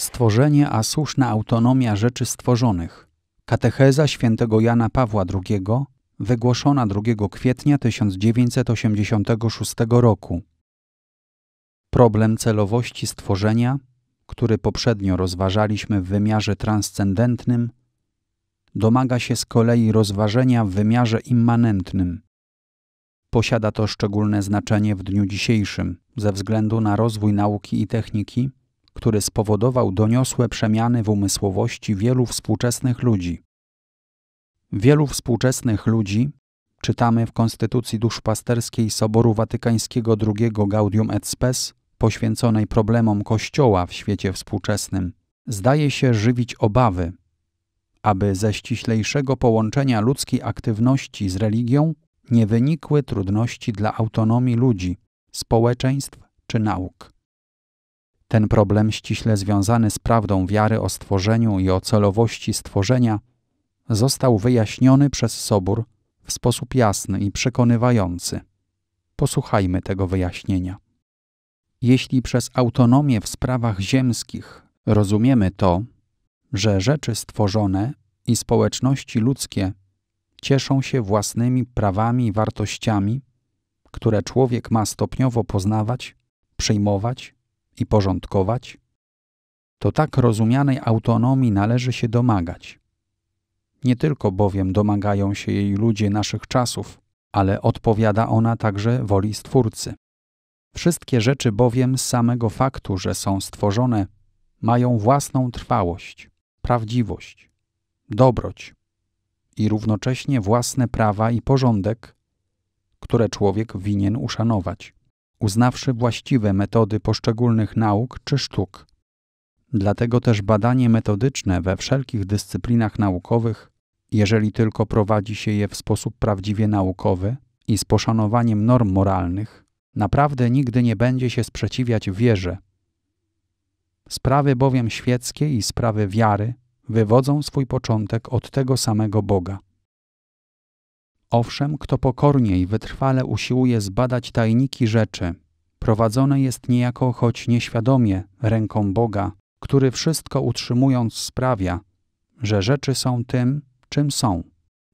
Stworzenie a słuszna autonomia rzeczy stworzonych. Katecheza świętego Jana Pawła II, wygłoszona 2 kwietnia 1986 roku. Problem celowości stworzenia, który poprzednio rozważaliśmy w wymiarze transcendentnym, domaga się z kolei rozważenia w wymiarze immanentnym. Posiada to szczególne znaczenie w dniu dzisiejszym ze względu na rozwój nauki i techniki, który spowodował doniosłe przemiany w umysłowości wielu współczesnych ludzi. Wielu współczesnych ludzi, czytamy w Konstytucji Duszpasterskiej Soboru Watykańskiego II Gaudium et Spes, poświęconej problemom Kościoła w świecie współczesnym, zdaje się żywić obawy, aby ze ściślejszego połączenia ludzkiej aktywności z religią nie wynikły trudności dla autonomii ludzi, społeczeństw czy nauk. Ten problem ściśle związany z prawdą wiary o stworzeniu i o celowości stworzenia został wyjaśniony przez Sobór w sposób jasny i przekonywający. Posłuchajmy tego wyjaśnienia. Jeśli przez autonomię w sprawach ziemskich rozumiemy to, że rzeczy stworzone i społeczności ludzkie cieszą się własnymi prawami i wartościami, które człowiek ma stopniowo poznawać, przyjmować i porządkować, to tak rozumianej autonomii należy się domagać. Nie tylko bowiem domagają się jej ludzie naszych czasów, ale odpowiada ona także woli Stwórcy. Wszystkie rzeczy bowiem z samego faktu, że są stworzone, mają własną trwałość, prawdziwość, dobroć i równocześnie własne prawa i porządek, które człowiek winien uszanować uznawszy właściwe metody poszczególnych nauk czy sztuk. Dlatego też badanie metodyczne we wszelkich dyscyplinach naukowych, jeżeli tylko prowadzi się je w sposób prawdziwie naukowy i z poszanowaniem norm moralnych, naprawdę nigdy nie będzie się sprzeciwiać wierze. Sprawy bowiem świeckie i sprawy wiary wywodzą swój początek od tego samego Boga. Owszem, kto pokorniej, wytrwale usiłuje zbadać tajniki rzeczy, prowadzone jest niejako choć nieświadomie ręką Boga, który wszystko utrzymując sprawia, że rzeczy są tym, czym są.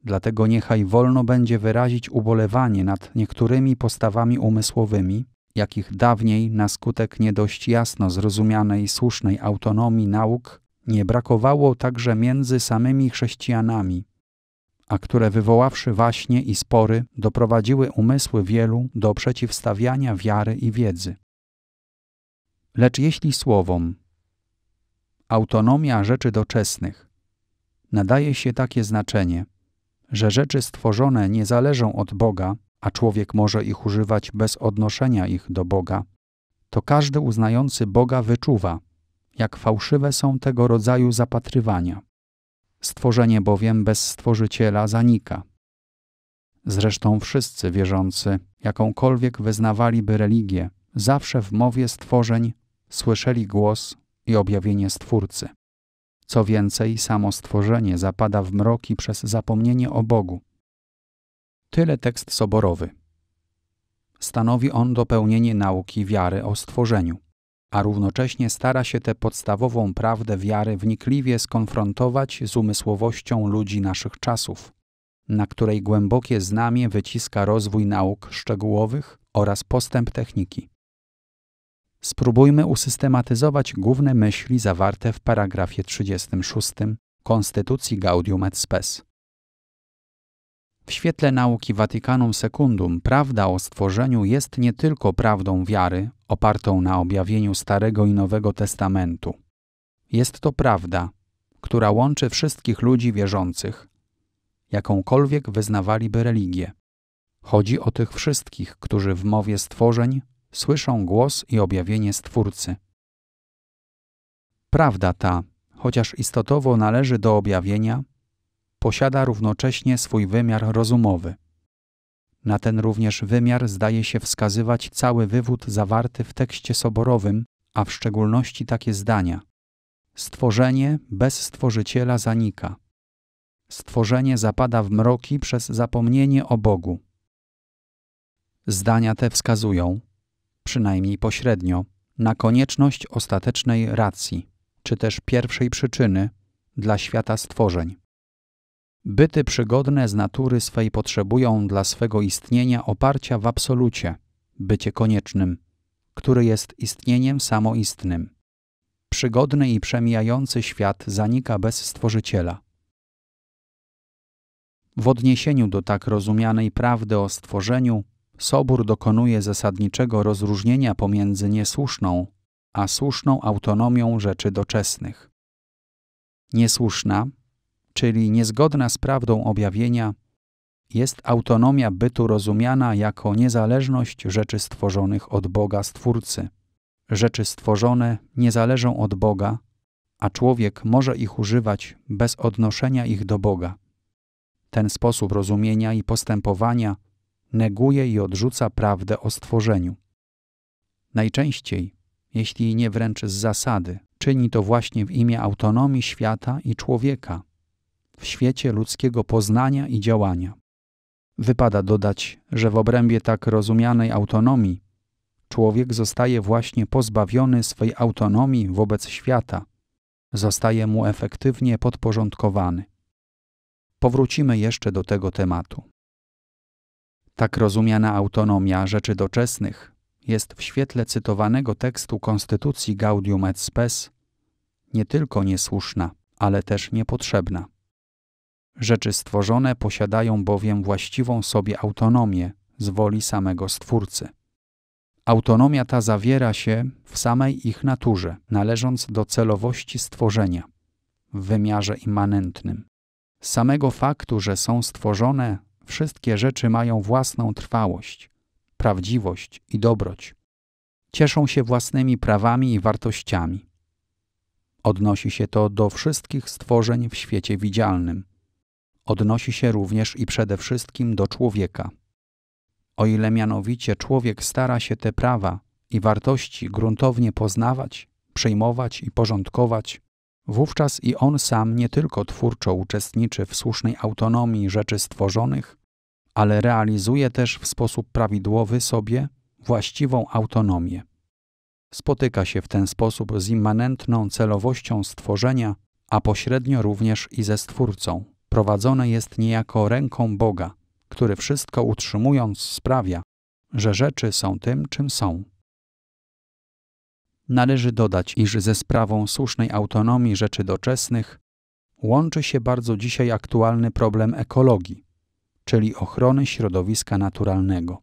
Dlatego niechaj wolno będzie wyrazić ubolewanie nad niektórymi postawami umysłowymi, jakich dawniej na skutek nie dość jasno zrozumianej słusznej autonomii nauk nie brakowało także między samymi chrześcijanami, a które wywoławszy waśnie i spory, doprowadziły umysły wielu do przeciwstawiania wiary i wiedzy. Lecz jeśli słowom autonomia rzeczy doczesnych nadaje się takie znaczenie, że rzeczy stworzone nie zależą od Boga, a człowiek może ich używać bez odnoszenia ich do Boga, to każdy uznający Boga wyczuwa, jak fałszywe są tego rodzaju zapatrywania. Stworzenie bowiem bez stworzyciela zanika. Zresztą wszyscy wierzący, jakąkolwiek wyznawaliby religię, zawsze w mowie stworzeń słyszeli głos i objawienie Stwórcy. Co więcej, samo stworzenie zapada w mroki przez zapomnienie o Bogu. Tyle tekst soborowy. Stanowi on dopełnienie nauki wiary o stworzeniu a równocześnie stara się tę podstawową prawdę wiary wnikliwie skonfrontować z umysłowością ludzi naszych czasów, na której głębokie znamie wyciska rozwój nauk szczegółowych oraz postęp techniki. Spróbujmy usystematyzować główne myśli zawarte w paragrafie 36 Konstytucji Gaudium et Spes. W świetle nauki Watykanum Secundum prawda o stworzeniu jest nie tylko prawdą wiary, opartą na objawieniu Starego i Nowego Testamentu. Jest to prawda, która łączy wszystkich ludzi wierzących, jakąkolwiek wyznawaliby religię. Chodzi o tych wszystkich, którzy w mowie stworzeń słyszą głos i objawienie Stwórcy. Prawda ta, chociaż istotowo należy do objawienia, posiada równocześnie swój wymiar rozumowy. Na ten również wymiar zdaje się wskazywać cały wywód zawarty w tekście soborowym, a w szczególności takie zdania. Stworzenie bez stworzyciela zanika. Stworzenie zapada w mroki przez zapomnienie o Bogu. Zdania te wskazują, przynajmniej pośrednio, na konieczność ostatecznej racji, czy też pierwszej przyczyny dla świata stworzeń. Byty przygodne z natury swej potrzebują dla swego istnienia oparcia w absolucie, bycie koniecznym, który jest istnieniem samoistnym. Przygodny i przemijający świat zanika bez stworzyciela. W odniesieniu do tak rozumianej prawdy o stworzeniu, Sobór dokonuje zasadniczego rozróżnienia pomiędzy niesłuszną a słuszną autonomią rzeczy doczesnych. Niesłuszna czyli niezgodna z prawdą objawienia, jest autonomia bytu rozumiana jako niezależność rzeczy stworzonych od Boga Stwórcy. Rzeczy stworzone nie zależą od Boga, a człowiek może ich używać bez odnoszenia ich do Boga. Ten sposób rozumienia i postępowania neguje i odrzuca prawdę o stworzeniu. Najczęściej, jeśli nie wręcz z zasady, czyni to właśnie w imię autonomii świata i człowieka, w świecie ludzkiego poznania i działania. Wypada dodać, że w obrębie tak rozumianej autonomii człowiek zostaje właśnie pozbawiony swej autonomii wobec świata, zostaje mu efektywnie podporządkowany. Powrócimy jeszcze do tego tematu. Tak rozumiana autonomia rzeczy doczesnych jest w świetle cytowanego tekstu Konstytucji Gaudium et Spes nie tylko niesłuszna, ale też niepotrzebna. Rzeczy stworzone posiadają bowiem właściwą sobie autonomię z woli samego Stwórcy. Autonomia ta zawiera się w samej ich naturze, należąc do celowości stworzenia w wymiarze immanentnym. Z samego faktu, że są stworzone, wszystkie rzeczy mają własną trwałość, prawdziwość i dobroć. Cieszą się własnymi prawami i wartościami. Odnosi się to do wszystkich stworzeń w świecie widzialnym, odnosi się również i przede wszystkim do człowieka. O ile mianowicie człowiek stara się te prawa i wartości gruntownie poznawać, przyjmować i porządkować, wówczas i on sam nie tylko twórczo uczestniczy w słusznej autonomii rzeczy stworzonych, ale realizuje też w sposób prawidłowy sobie właściwą autonomię. Spotyka się w ten sposób z immanentną celowością stworzenia, a pośrednio również i ze stwórcą prowadzone jest niejako ręką Boga, który wszystko utrzymując sprawia, że rzeczy są tym, czym są. Należy dodać, iż ze sprawą słusznej autonomii rzeczy doczesnych łączy się bardzo dzisiaj aktualny problem ekologii, czyli ochrony środowiska naturalnego.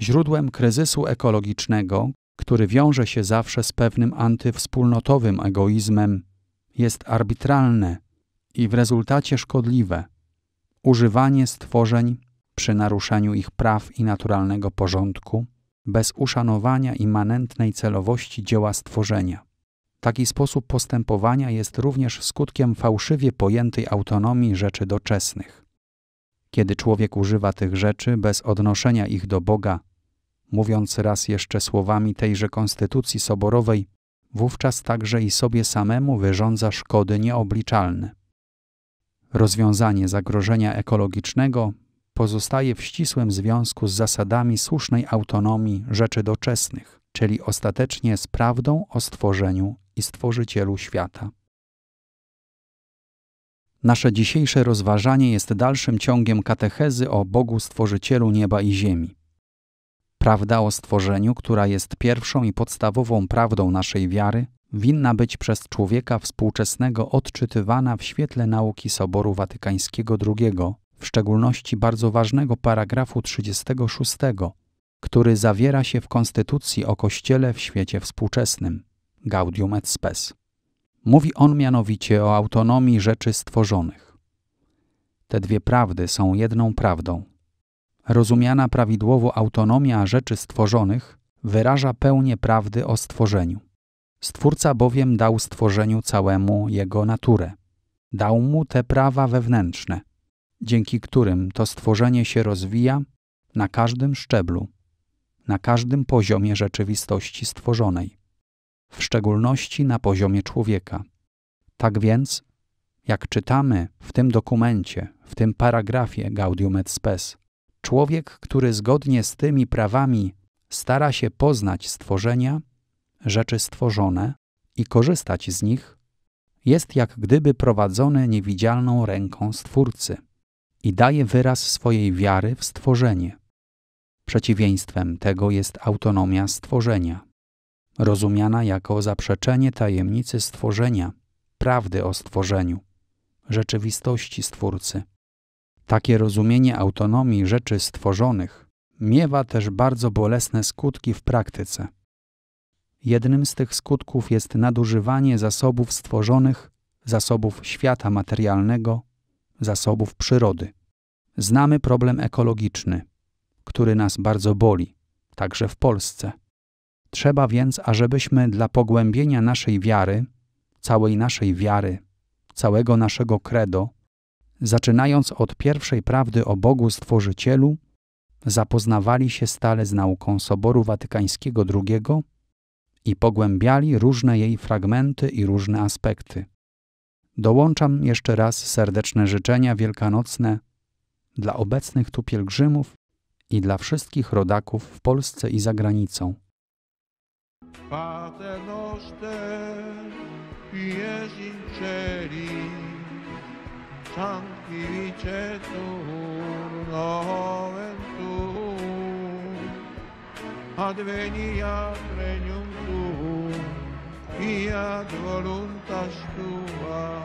Źródłem kryzysu ekologicznego, który wiąże się zawsze z pewnym antywspólnotowym egoizmem, jest arbitralne, i w rezultacie szkodliwe używanie stworzeń przy naruszeniu ich praw i naturalnego porządku, bez uszanowania immanentnej celowości dzieła stworzenia. Taki sposób postępowania jest również skutkiem fałszywie pojętej autonomii rzeczy doczesnych. Kiedy człowiek używa tych rzeczy bez odnoszenia ich do Boga, mówiąc raz jeszcze słowami tejże konstytucji soborowej, wówczas także i sobie samemu wyrządza szkody nieobliczalne. Rozwiązanie zagrożenia ekologicznego pozostaje w ścisłym związku z zasadami słusznej autonomii rzeczy doczesnych, czyli ostatecznie z prawdą o stworzeniu i stworzycielu świata. Nasze dzisiejsze rozważanie jest dalszym ciągiem katechezy o Bogu Stworzycielu nieba i ziemi. Prawda o stworzeniu, która jest pierwszą i podstawową prawdą naszej wiary, winna być przez człowieka współczesnego odczytywana w świetle nauki Soboru Watykańskiego II, w szczególności bardzo ważnego paragrafu 36, który zawiera się w Konstytucji o Kościele w świecie współczesnym Gaudium et Spes. Mówi on mianowicie o autonomii rzeczy stworzonych. Te dwie prawdy są jedną prawdą. Rozumiana prawidłowo autonomia rzeczy stworzonych wyraża pełnię prawdy o stworzeniu. Stwórca bowiem dał stworzeniu całemu jego naturę. Dał mu te prawa wewnętrzne, dzięki którym to stworzenie się rozwija na każdym szczeblu, na każdym poziomie rzeczywistości stworzonej, w szczególności na poziomie człowieka. Tak więc, jak czytamy w tym dokumencie, w tym paragrafie Gaudium et Spes, człowiek, który zgodnie z tymi prawami stara się poznać stworzenia, rzeczy stworzone i korzystać z nich, jest jak gdyby prowadzone niewidzialną ręką Stwórcy i daje wyraz swojej wiary w stworzenie. Przeciwieństwem tego jest autonomia stworzenia, rozumiana jako zaprzeczenie tajemnicy stworzenia, prawdy o stworzeniu, rzeczywistości Stwórcy. Takie rozumienie autonomii rzeczy stworzonych miewa też bardzo bolesne skutki w praktyce. Jednym z tych skutków jest nadużywanie zasobów stworzonych, zasobów świata materialnego, zasobów przyrody. Znamy problem ekologiczny, który nas bardzo boli, także w Polsce. Trzeba więc, ażebyśmy dla pogłębienia naszej wiary, całej naszej wiary, całego naszego credo, zaczynając od pierwszej prawdy o Bogu Stworzycielu, zapoznawali się stale z nauką Soboru Watykańskiego II i pogłębiali różne jej fragmenty i różne aspekty. Dołączam jeszcze raz serdeczne życzenia wielkanocne dla obecnych tu pielgrzymów i dla wszystkich rodaków w Polsce i za granicą. adveniat regnum fia voluntas tua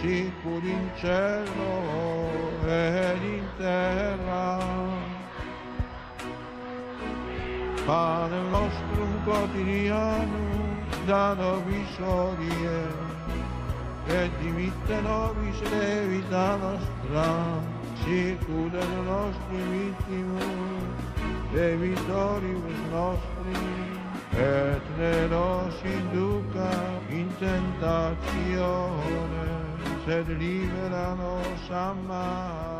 si pur in cielo e in terra pane nostro quotidiano da nobis odie et dimitte nobis de vita nostra si pur in nostri vittimus e nostri, et nero si induca in tentazione, sed libera nos a